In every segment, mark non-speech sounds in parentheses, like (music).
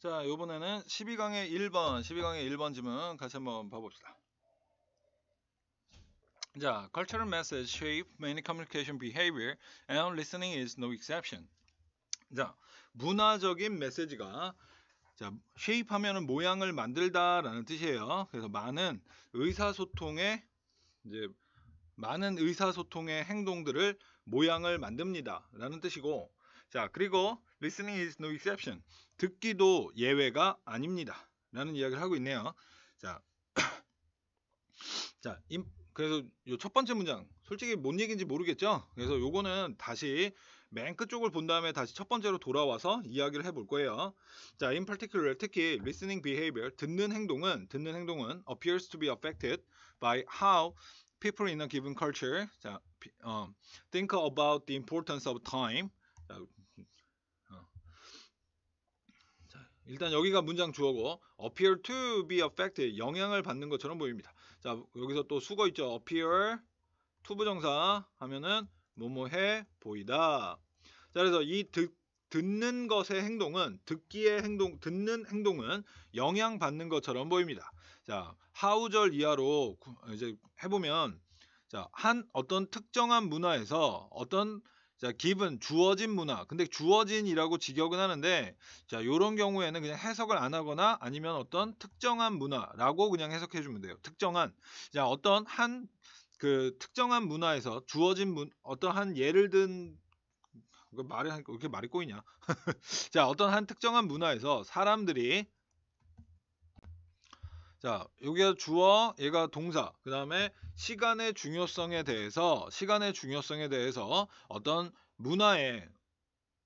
자, 요번에는 12강의 1번, 12강의 1번 지문 같이 한번 봐봅시다. 자, cultural methods shape many communication behavior and listening is no exception. 자, 문화적인 메시지가 자, shape 하면은 모양을 만들다라는 뜻이에요. 그래서 많은 의사소통의 이제 많은 의사소통의 행동들을 모양을 만듭니다라는 뜻이고 자, 그리고 listening is no exception. 듣기도 예외가 아닙니다. 라는 이야기를 하고 있네요. 자, 자, 임, 그래서 요 첫 번째 문장 솔직히 뭔 얘기인지 모르겠죠? 그래서 요거는 다시 맨 끝쪽을 본 다음에 다시 첫 번째로 돌아와서 이야기를 해볼 거예요. 자, in particular 특히 listening behavior 듣는 행동은 듣는 행동은 appears to be affected by how people in a given culture 자, 어, think about the importance of time 자, 일단 여기가 문장 주어고 appear to be affected 영향을 받는 것처럼 보입니다. 자 여기서 또 수거 있죠. appear to 부정사 하면은 뭐뭐해 보이다. 자 그래서 이 듣, 듣는 것의 행동은 듣기의 행동 듣는 행동은 영향 받는 것처럼 보입니다. 자 하우절 이하로 이제 해보면 자 한 어떤 특정한 문화에서 어떤 자, given 주어진 문화. 근데 주어진이라고 직역은 하는데 자, 요런 경우에는 그냥 해석을 안 하거나 아니면 어떤 특정한 문화라고 그냥 해석해 주면 돼요. 특정한. 자, 어떤 한 그 특정한 문화에서 주어진 문 어떤 한 예를 든 그 말을 하니까 왜 이렇게 말이 꼬이냐. (laughs) 자, 어떤 한 특정한 문화에서 사람들이 자, 여기가 주어, 얘가 동사, 그 다음에 시간의 중요성에 대해서, 시간의 중요성에 대해서 어떤 문화의,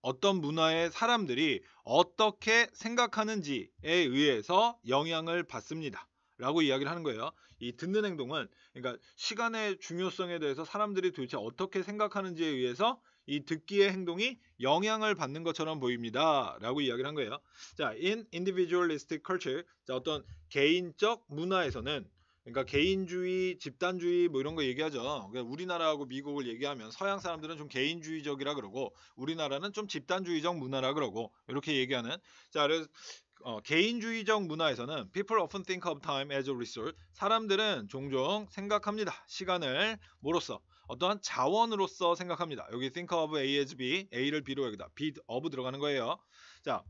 어떤 문화의 사람들이 어떻게 생각하는지에 의해서 영향을 받습니다. 라고 이야기를 하는 거예요. 이 듣는 행동은, 그러니까 시간의 중요성에 대해서 사람들이 도대체 어떻게 생각하는지에 의해서 이 듣기의 행동이 영향을 받는 것처럼 보입니다. 라고 이야기를 한 거예요. 자, in individualistic culture. 자, 어떤 개인적 문화에서는 그러니까 개인주의, 집단주의 뭐 이런 거 얘기하죠. 그러니까 우리나라하고 미국을 얘기하면 서양 사람들은 좀 개인주의적이라 그러고 우리나라는 좀 집단주의적 문화라 그러고 이렇게 얘기하는 자 그래서 어, 개인주의적 문화에서는 people often think of time as a resource. 사람들은 종종 생각합니다. 시간을 뭐로써 어떠한 자원으로서 생각합니다. 여기 think of A as B, A를 B로 여기다 B of 들어가는 거예요. 자,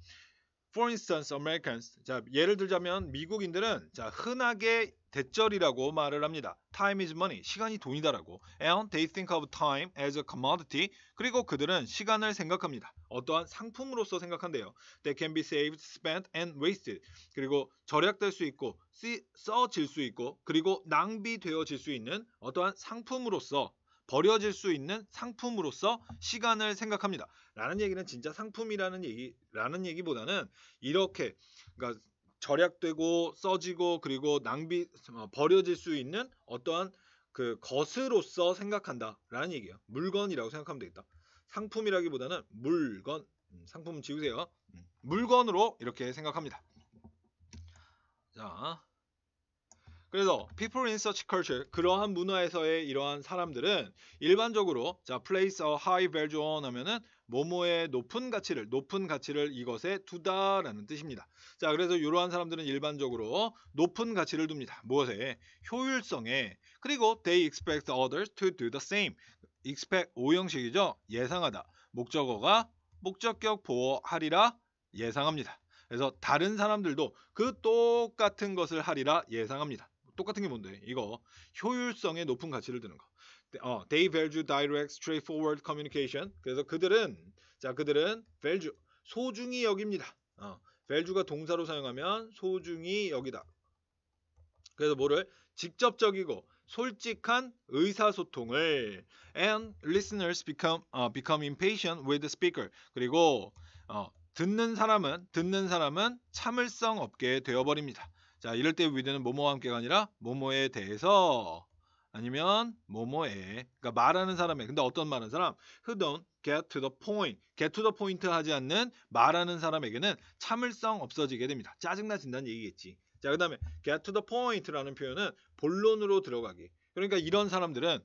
For instance, Americans. 자, 예를 들자면 미국인들은 자, 흔하게 대절이라고 말을 합니다. Time is money. 시간이 돈이다라고. And they think of time as a commodity. 그리고 그들은 시간을 생각합니다. 어떠한 상품으로서 생각한대요. They can be saved, spent, and wasted. 그리고 절약될 수 있고, 쓰, 써질 수 있고, 그리고 낭비되어질 수 있는 어떠한 상품으로서 버려질 수 있는 상품으로서 시간을 생각합니다. 라는 얘기는 진짜 상품이라는 얘기라는 얘기보다는 이렇게 그러니까 절약되고 써지고 그리고 낭비 어, 버려질 수 있는 어떠한 그 것으로서 생각한다라는 얘기예요. 물건이라고 생각하면 되겠다. 상품이라기보다는 물건 음, 상품 지우세요. 음, 물건으로 이렇게 생각합니다. 자, 그래서 people in such culture 그러한 문화에서의 이러한 사람들은 일반적으로 자 place a high value on 하면은 모모의 높은 가치를 높은 가치를 이것에 두다라는 뜻입니다. 자 그래서 이러한 사람들은 일반적으로 높은 가치를 둡니다. 무엇에 효율성에 그리고 they expect others to do the same. expect 오형식이죠. 예상하다. 목적어가 목적격 보호하리라 예상합니다. 그래서 다른 사람들도 그 똑같은 것을 하리라 예상합니다. 똑같은 게 뭔데? 이거 효율성에 높은 가치를 두는 거. 어, they value direct, straightforward communication. 그래서 그들은 자 그들은 value 소중히 여깁니다. 어, value가 동사로 사용하면 소중히 여기다. 그래서 뭐를 직접적이고 솔직한 의사소통을 and listeners become uh, become impatient with the speaker 그리고 어, 듣는 사람은 듣는 사람은 참을성 없게 되어버립니다. 자 이럴 때 위드는 뭐뭐와 함께가 아니라 뭐뭐에 대해서 아니면 뭐뭐에 그러니까 말하는 사람에 근데 어떤 말하는 사람 who don't get to the point get to the point 하지 않는 말하는 사람에게는 참을성 없어지게 됩니다 짜증나진다는 얘기겠지 자 그 다음에 get to the point라는 표현은 본론으로 들어가기 그러니까 이런 사람들은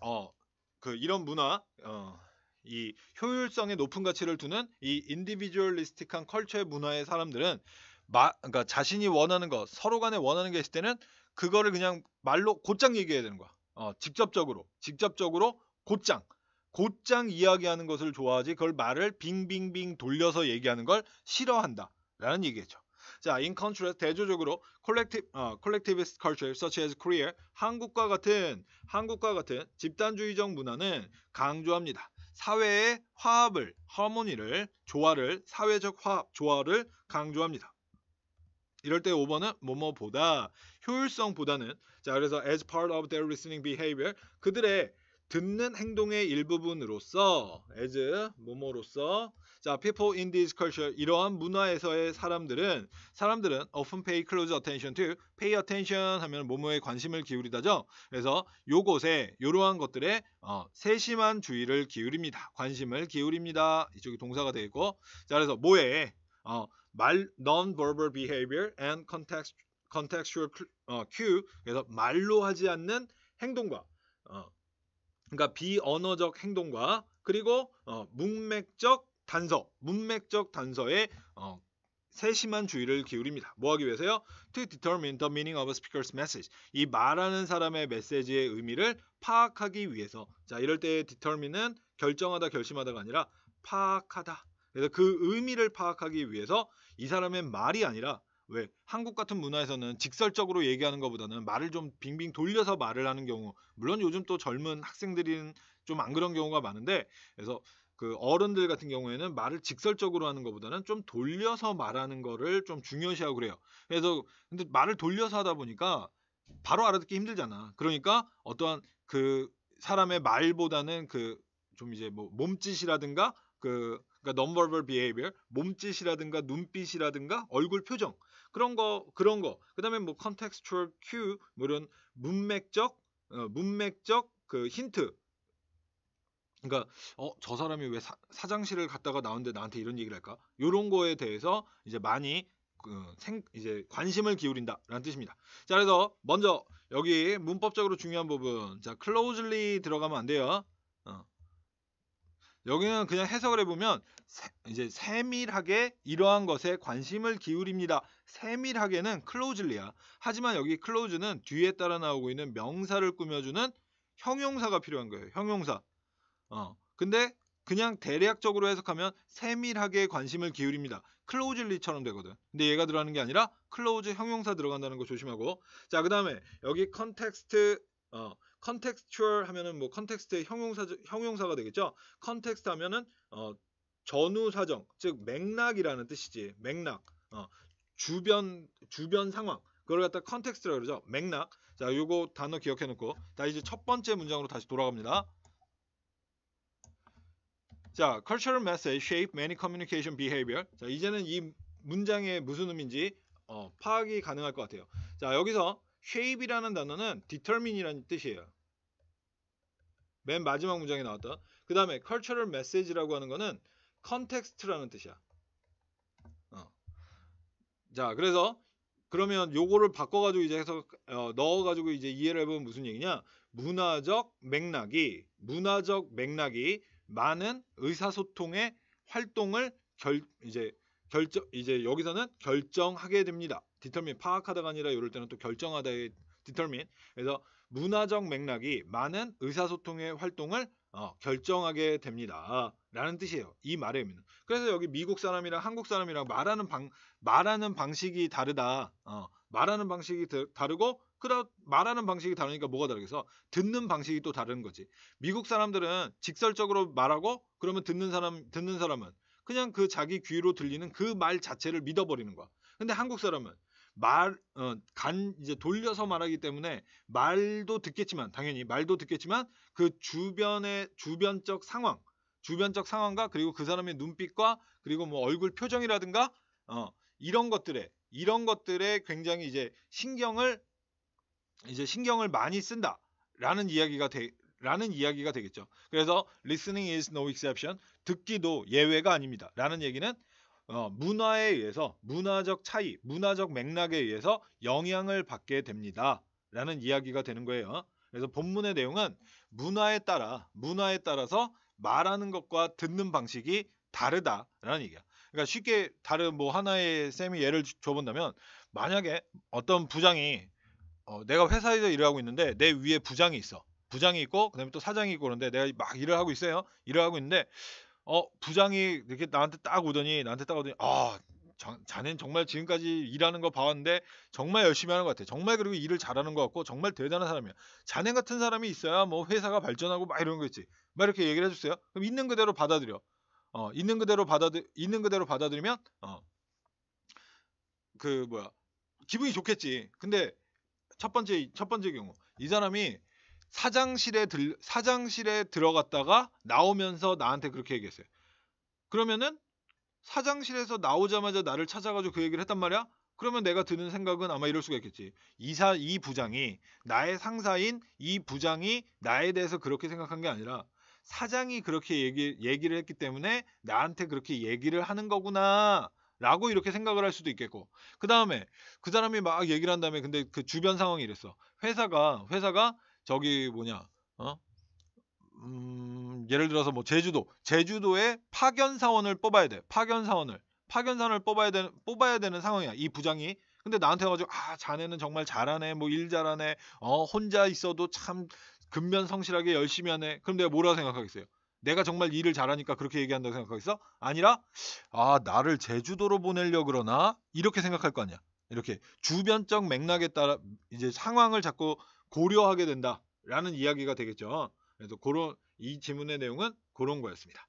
어 그 이런 문화 어, 이효율성에 높은 가치를 두는 이 인디비주얼리스틱한 컬처의 문화의 사람들은 마, 그러니까 자신이 원하는 것, 서로 간에 원하는 게 있을 때는 그거를 그냥 말로 곧장 얘기해야 되는 거야. 어, 직접적으로 직접적으로 곧장 곧장 이야기하는 것을 좋아하지 그걸 말을 빙빙빙 돌려서 얘기하는 걸 싫어한다라는 얘기죠. 자, in contrast 대조적으로 collective, 어, collectivist culture such as Korea, 한국과 같은 한국과 같은 집단주의적 문화는 강조합니다. 사회의 화합을, 허모니를, 조화를, 사회적 화합, 조화를 강조합니다. 이럴 때 5번은 뭐뭐보다 효율성보다는 자 그래서 as part of their listening behavior 그들의 듣는 행동의 일부분으로서 as 뭐뭐로서 자 people in this culture 이러한 문화에서의 사람들은 사람들은 often pay close attention to pay attention 하면 뭐뭐에 관심을 기울이다죠. 그래서 요것에 요러한 것들에 어, 세심한 주의를 기울입니다. 관심을 기울입니다. 이쪽이 동사가 되겠고 자 그래서 뭐에 어, 말, non-verbal behavior and context, contextual 어, cue 그래서 말로 하지 않는 행동과 어, 그러니까 비언어적 행동과 그리고 어, 문맥적 단서, 문맥적 단서에 어, 세심한 주의를 기울입니다. 뭐하기 위해서요? To determine the meaning of a speaker's message. 이 말하는 사람의 메시지의 의미를 파악하기 위해서. 자, 이럴 때 determine은 결정하다, 결심하다가 아니라 파악하다, 그래서 그 의미를 파악하기 위해서 이 사람의 말이 아니라 왜 한국 같은 문화에서는 직설적으로 얘기하는 것보다는 말을 좀 빙빙 돌려서 말을 하는 경우 물론 요즘 또 젊은 학생들은 좀 안 그런 경우가 많은데 그래서 그 어른들 같은 경우에는 말을 직설적으로 하는 것보다는 좀 돌려서 말하는 거를 좀 중요시하고 그래요. 그래서 근데 말을 돌려서 하다 보니까 바로 알아듣기 힘들잖아. 그러니까 어떠한 그 사람의 말보다는 그 좀 이제 뭐 몸짓이라든가 그 그러니까 non-verbal behavior, 몸짓이라든가 눈빛이라든가 얼굴 표정 그런 거 그런 거. 그다음에 뭐 contextual cue 뭐 이런 문맥적 어, 문맥적 그 힌트. 그러니까 어 저 사람이 왜 사, 장실을 갔다가 나온데 나한테 이런 얘기를 할까? 요런 거에 대해서 이제 많이 그 생, 이제 관심을 기울인다라는 뜻입니다. 자 그래서 먼저 여기 문법적으로 중요한 부분 자 closely 들어가면 안 돼요. 어. 여기는 그냥 해석을 해보면 이제 세밀하게 이러한 것에 관심을 기울입니다. 세밀하게는 클로즈리야. 하지만 여기 클로즈는 뒤에 따라 나오고 있는 명사를 꾸며주는 형용사가 필요한 거예요. 형용사. 어. 근데 그냥 대략적으로 해석하면 세밀하게 관심을 기울입니다. 클로즐리처럼 되거든. 근데 얘가 들어가는 게 아니라 클로즈 형용사 들어간다는 거 조심하고. 자, 그 다음에 여기 컨텍스트 어, 컨텍스츄얼 하면은 뭐 컨텍스트의 형용사 형용사가 되겠죠. 컨텍스트 하면은 어, 전후 사정, 즉 맥락이라는 뜻이지. 맥락. 어, 주변 주변 상황. 그걸 갖다 컨텍스트라고 그러죠. 맥락. 자, 요거 단어 기억해 놓고 자, 이제 첫 번째 문장으로 다시 돌아갑니다. 자, cultural method shape many communication behavior. 자, 이제는 이 문장의 무슨 의미인지 어, 파악이 가능할 것 같아요. 자, 여기서 shape이라는 단어는 determine이라는 뜻이에요. 맨 마지막 문장에 나왔던그 다음에 cultural message라고 하는 거는 context라는 뜻이야. 어. 자, 그래서 그러면 요거를 바꿔가지고 이제 해서 어, 넣어가지고 이제 이해를 해보면 무슨 얘기냐? 문화적 맥락이 문화적 맥락이 많은 의사소통의 활동을 결 이제 결정 이제 여기서는 결정하게 됩니다. 디터민 파악하다가 아니라 이럴 때는 또 결정하다의 디터민 그래서 문화적 맥락이 많은 의사소통의 활동을 어, 결정하게 됩니다. 라는 뜻이에요. 이 말의 의미는. 그래서 여기 미국 사람이랑 한국 사람이랑 말하는 방, 말하는 방식이 다르다. 어, 말하는 방식이 다르고, 그러, 말하는 방식이 다르니까 뭐가 다르겠어? 듣는 방식이 또 다른 거지. 미국 사람들은 직설적으로 말하고, 그러면 듣는 사람, 듣는 사람은 그냥 그 자기 귀로 들리는 그 말 자체를 믿어버리는 거야. 근데 한국 사람은 말, 어, 간, 이제 돌려서 말하기 때문에 말도 듣겠지만, 당연히 말도 듣겠지만 그 주변의, 주변적 상황, 주변적 상황과 그리고 그 사람의 눈빛과 그리고 뭐 얼굴 표정이라든가, 어, 이런 것들에, 이런 것들에 굉장히 이제 신경을, 이제 신경을 많이 쓴다. 라는 이야기가 되, 라는 이야기가 되겠죠. 그래서 listening is no exception. 듣기도 예외가 아닙니다. 라는 얘기는 어, 문화에 의해서 문화적 차이, 문화적 맥락에 의해서 영향을 받게 됩니다. 라는 이야기가 되는 거예요. 그래서 본문의 내용은 문화에 따라 문화에 따라서 말하는 것과 듣는 방식이 다르다라는 얘기야. 그러니까 쉽게 다른 뭐 하나의 쌤이 예를 줘본다면 만약에 어떤 부장이 어, 내가 회사에서 일을 하고 있는데 내 위에 부장이 있어. 부장이 있고 그다음에 또 사장이 있고 그런데 내가 막 일을 하고 있어요. 일을 하고 있는데 어 부장이 이렇게 나한테 딱 오더니 나한테 딱 오더니 아 자, 자넨 정말 지금까지 일하는 거 봐왔는데 정말 열심히 하는 것 같아. 정말 그리고 일을 잘하는 것 같고 정말 대단한 사람이야. 자넨 같은 사람이 있어야 뭐 회사가 발전하고 막 이런 거 있지. 막 이렇게 얘기를 해주세요. 그럼 있는 그대로 받아들여. 어, 있는 그대로 받아들 있는 그대로 받아들이면 어, 그 뭐야 기분이 좋겠지. 근데 첫 번째 첫 번째 경우 이 사람이 사장실에 들 사장실에 들어갔다가 나오면서 나한테 그렇게 얘기했어요. 그러면은 사장실에서 나오자마자 나를 찾아가지고 그 얘기를 했단 말이야. 그러면 내가 드는 생각은 아마 이럴 수가 있겠지. 이사 이 부장이 나의 상사인 이 부장이 나에 대해서 그렇게 생각한 게 아니라 사장이 그렇게 얘기, 얘기를 했기 때문에 나한테 그렇게 얘기를 하는 거구나. 라고 이렇게 생각을 할 수도 있겠고 그 다음에 그 사람이 막 얘기를 한 다음에 근데 그 주변 상황이 이랬어 회사가 회사가 저기 뭐냐 어? 음, 예를 들어서 뭐 제주도 제주도에 파견 사원을 뽑아야 돼 파견 사원을 파견 사원을 뽑아야 되는 뽑아야 되는 상황이야 이 부장이 근데 나한테 와가지고 아 자네는 정말 잘하네 뭐 일 잘하네 어 혼자 있어도 참 근면 성실하게 열심히 하네 그럼 내가 뭐라고 생각하겠어요 내가 정말 일을 잘하니까 그렇게 얘기한다고 생각하겠어 아니라 아 나를 제주도로 보내려 그러나 이렇게 생각할 거 아니야 이렇게 주변적 맥락에 따라 이제 상황을 자꾸 고려하게 된다라는 이야기가 되겠죠. 그래서 그런 이 지문의 내용은 그런 거였습니다.